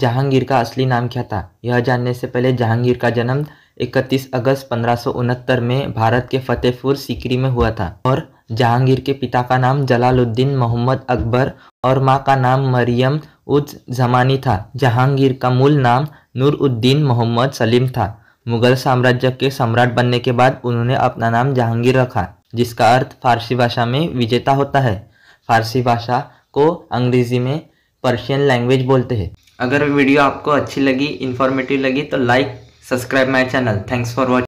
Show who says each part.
Speaker 1: जहांगीर का असली नाम क्या था यह जानने से पहले जहांगीर का जन्म 31 अगस्त पंद्रह में भारत के फतेहपुर सीकरी में हुआ था और जहांगीर के पिता का नाम जलालुद्दीन मोहम्मद अकबर और माँ का नाम मरियम उज जमानी था जहांगीर का मूल नाम नूरउद्दीन मोहम्मद सलीम था मुगल साम्राज्य के सम्राट बनने के बाद उन्होंने अपना नाम जहांगीर रखा जिसका अर्थ फारसी भाषा में विजेता होता है फारसी भाषा को अंग्रेजी में पर्शियन लैंग्वेज बोलते हैं अगर वीडियो आपको अच्छी लगी इन्फॉर्मेटिव लगी तो like subscribe my channel thanks for watching